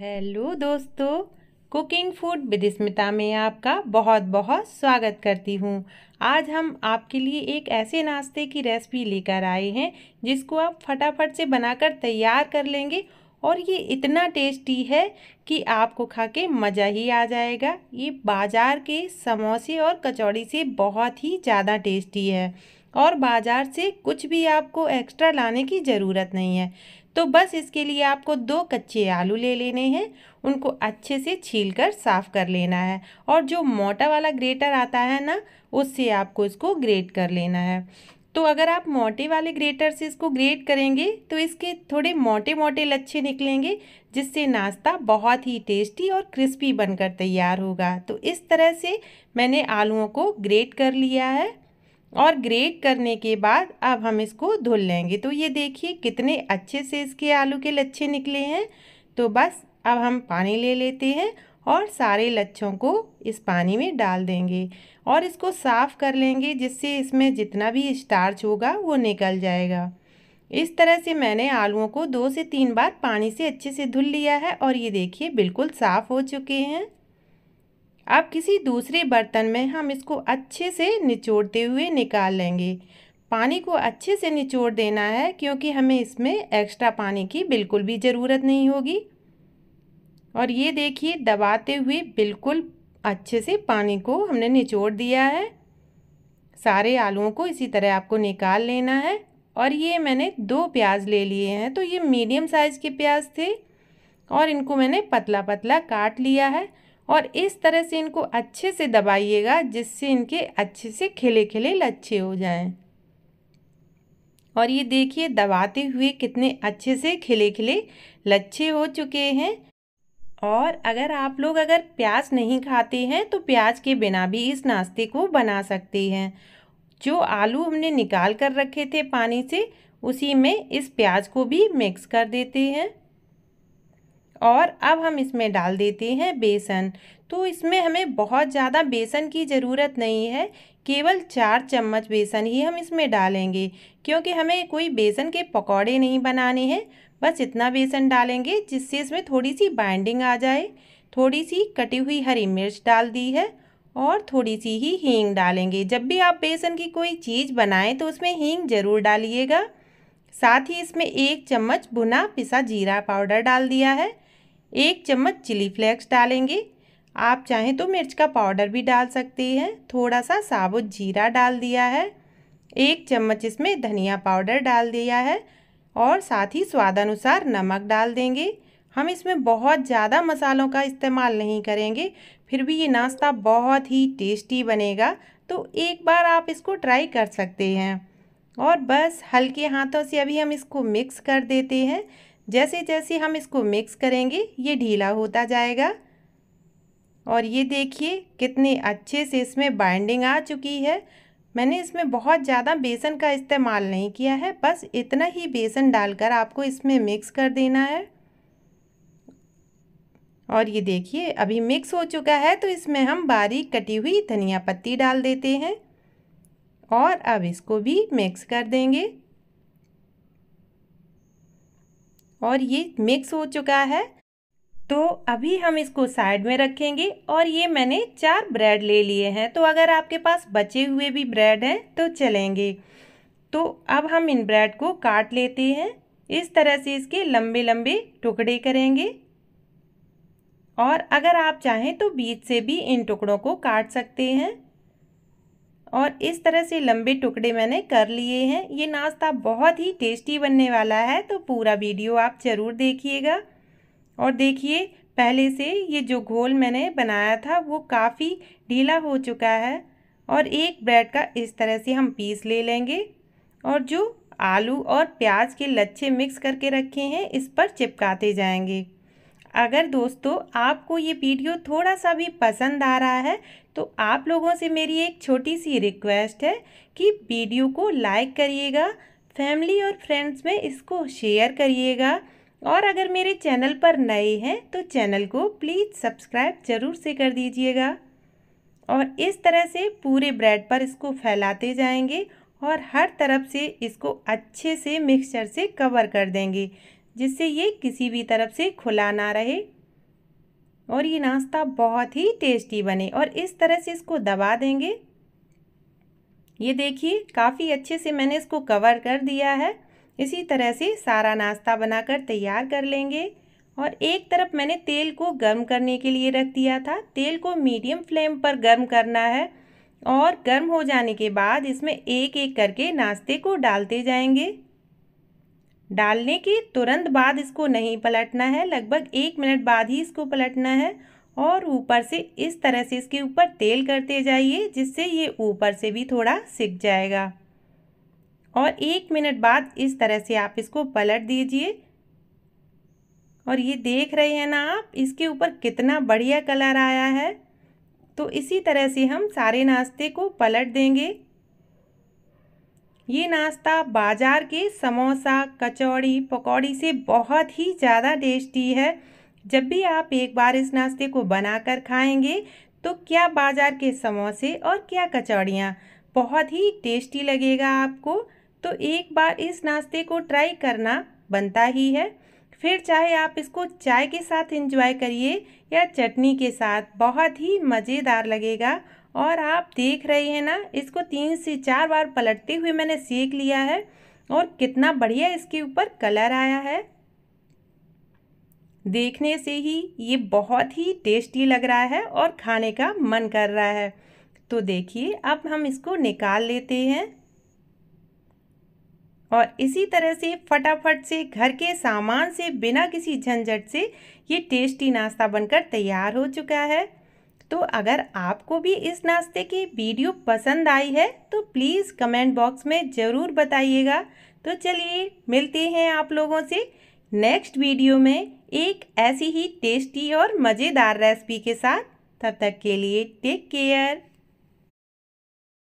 hello दोस्तों cooking food with Smita में आपका बहुत बहुत स्वागत करती हूँ आज हम आपके लिए एक ऐसे नाश्ते की रेसिपी लेकर आए हैं जिसको आप फटाफट से बनाकर तैयार कर लेंगे और ये इतना टेस्टी है कि आपको खा के मज़ा ही आ जाएगा ये बाज़ार के समोसे और कचौड़ी से बहुत ही ज़्यादा टेस्टी है और बाज़ार से कुछ भी आपको एक्स्ट्रा लाने की ज़रूरत नहीं है तो बस इसके लिए आपको दो कच्चे आलू ले लेने हैं उनको अच्छे से छील कर साफ़ कर लेना है और जो मोटा वाला ग्रेटर आता है ना उससे आपको इसको ग्रेट कर लेना है तो अगर आप मोटे वाले ग्रेटर से इसको ग्रेट करेंगे तो इसके थोड़े मोटे मोटे लच्छे निकलेंगे जिससे नाश्ता बहुत ही टेस्टी और क्रिस्पी बनकर तैयार होगा तो इस तरह से मैंने आलूओं को ग्रेट कर लिया है और ग्रेट करने के बाद अब हम इसको धुल लेंगे तो ये देखिए कितने अच्छे से इसके आलू के लच्छे निकले हैं तो बस अब हम पानी ले लेते हैं और सारे लच्छों को इस पानी में डाल देंगे और इसको साफ़ कर लेंगे जिससे इसमें जितना भी स्टार्च होगा वो निकल जाएगा इस तरह से मैंने आलूओं को दो से तीन बार पानी से अच्छे से धुल लिया है और ये देखिए बिल्कुल साफ़ हो चुके हैं अब किसी दूसरे बर्तन में हम इसको अच्छे से निचोड़ते हुए निकाल लेंगे पानी को अच्छे से निचोड़ देना है क्योंकि हमें इसमें एक्स्ट्रा पानी की बिल्कुल भी ज़रूरत नहीं होगी और ये देखिए दबाते हुए बिल्कुल अच्छे से पानी को हमने निचोड़ दिया है सारे आलुओं को इसी तरह आपको निकाल लेना है और ये मैंने दो प्याज ले लिए हैं तो ये मीडियम साइज़ के प्याज थे और इनको मैंने पतला पतला काट लिया है और इस तरह से इनको अच्छे से दबाइएगा जिससे इनके अच्छे से खिले खिले लच्छे हो जाएं और ये देखिए दबाते हुए कितने अच्छे से खिले खिले लच्छे हो चुके हैं और अगर आप लोग अगर प्याज नहीं खाते हैं तो प्याज के बिना भी इस नाश्ते को बना सकते हैं जो आलू हमने निकाल कर रखे थे पानी से उसी में इस प्याज को भी मिक्स कर देते हैं और अब हम इसमें डाल देते हैं बेसन तो इसमें हमें बहुत ज़्यादा बेसन की ज़रूरत नहीं है केवल चार चम्मच बेसन ही हम इसमें डालेंगे क्योंकि हमें कोई बेसन के पकौड़े नहीं बनाने हैं बस इतना बेसन डालेंगे जिससे इसमें थोड़ी सी बाइंडिंग आ जाए थोड़ी सी कटी हुई हरी मिर्च डाल दी है और थोड़ी सी ही हींग डालेंगे जब भी आप बेसन की कोई चीज़ बनाएं तो उसमें हींग ज़रूर डालिएगा साथ ही इसमें एक चम्मच भुना पिसा जीरा पाउडर डाल दिया है एक चम्मच चिली फ्लेक्स डालेंगे आप चाहें तो मिर्च का पाउडर भी डाल सकते हैं थोड़ा सा साबुत जीरा डाल दिया है एक चम्मच इसमें धनिया पाउडर डाल दिया है और साथ ही स्वादानुसार नमक डाल देंगे हम इसमें बहुत ज़्यादा मसालों का इस्तेमाल नहीं करेंगे फिर भी ये नाश्ता बहुत ही टेस्टी बनेगा तो एक बार आप इसको ट्राई कर सकते हैं और बस हल्के हाथों से अभी हम इसको मिक्स कर देते हैं जैसे जैसे हम इसको मिक्स करेंगे ये ढीला होता जाएगा और ये देखिए कितने अच्छे से इसमें बाइंडिंग आ चुकी है मैंने इसमें बहुत ज़्यादा बेसन का इस्तेमाल नहीं किया है बस इतना ही बेसन डालकर आपको इसमें मिक्स कर देना है और ये देखिए अभी मिक्स हो चुका है तो इसमें हम बारीक कटी हुई धनिया पत्ती डाल देते हैं और अब इसको भी मिक्स कर देंगे और ये मिक्स हो चुका है तो अभी हम इसको साइड में रखेंगे और ये मैंने चार ब्रेड ले लिए हैं तो अगर आपके पास बचे हुए भी ब्रेड हैं तो चलेंगे तो अब हम इन ब्रेड को काट लेते हैं इस तरह से इसके लंबे लंबे टुकड़े करेंगे और अगर आप चाहें तो बीच से भी इन टुकड़ों को काट सकते हैं और इस तरह से लंबे टुकड़े मैंने कर लिए हैं ये नाश्ता बहुत ही टेस्टी बनने वाला है तो पूरा वीडियो आप ज़रूर देखिएगा और देखिए पहले से ये जो घोल मैंने बनाया था वो काफ़ी ढीला हो चुका है और एक ब्रेड का इस तरह से हम पीस ले लेंगे और जो आलू और प्याज के लच्छे मिक्स करके रखे हैं इस पर चिपकाते जाएंगे अगर दोस्तों आपको ये वीडियो थोड़ा सा भी पसंद आ रहा है तो आप लोगों से मेरी एक छोटी सी रिक्वेस्ट है कि वीडियो को लाइक करिएगा फैमिली और फ्रेंड्स में इसको शेयर करिएगा और अगर मेरे चैनल पर नए हैं तो चैनल को प्लीज़ सब्सक्राइब ज़रूर से कर दीजिएगा और इस तरह से पूरे ब्रेड पर इसको फैलाते जाएंगे और हर तरफ से इसको अच्छे से मिक्सचर से कवर कर देंगे जिससे ये किसी भी तरफ से खुला ना रहे और ये नाश्ता बहुत ही टेस्टी बने और इस तरह से इसको दबा देंगे ये देखिए काफ़ी अच्छे से मैंने इसको कवर कर दिया है इसी तरह से सारा नाश्ता बनाकर तैयार कर लेंगे और एक तरफ मैंने तेल को गर्म करने के लिए रख दिया था तेल को मीडियम फ्लेम पर गर्म करना है और गर्म हो जाने के बाद इसमें एक एक करके नाश्ते को डालते जाएंगे डालने के तुरंत बाद इसको नहीं पलटना है लगभग एक मिनट बाद ही इसको पलटना है और ऊपर से इस तरह से इसके ऊपर तेल करते जाइए जिससे ये ऊपर से भी थोड़ा सिक जाएगा और एक मिनट बाद इस तरह से आप इसको पलट दीजिए और ये देख रहे हैं ना आप इसके ऊपर कितना बढ़िया कलर आया है तो इसी तरह से हम सारे नाश्ते को पलट देंगे ये नाश्ता बाज़ार के समोसा कचौड़ी पकौड़ी से बहुत ही ज़्यादा टेस्टी है जब भी आप एक बार इस नाश्ते को बनाकर खाएंगे तो क्या बाज़ार के समोसे और क्या कचौड़ियाँ बहुत ही टेस्टी लगेगा आपको तो एक बार इस नाश्ते को ट्राई करना बनता ही है फिर चाहे आप इसको चाय के साथ इंजॉय करिए या चटनी के साथ बहुत ही मज़ेदार लगेगा और आप देख रहे हैं ना इसको तीन से चार बार पलटते हुए मैंने सेक लिया है और कितना बढ़िया इसके ऊपर कलर आया है देखने से ही ये बहुत ही टेस्टी लग रहा है और खाने का मन कर रहा है तो देखिए अब हम इसको निकाल लेते हैं और इसी तरह से फटाफट से घर के सामान से बिना किसी झंझट से ये टेस्टी नाश्ता बनकर तैयार हो चुका है तो अगर आपको भी इस नाश्ते की वीडियो पसंद आई है तो प्लीज़ कमेंट बॉक्स में ज़रूर बताइएगा तो चलिए मिलते हैं आप लोगों से नेक्स्ट वीडियो में एक ऐसी ही टेस्टी और मज़ेदार रेसिपी के साथ तब तक के लिए टेक केयर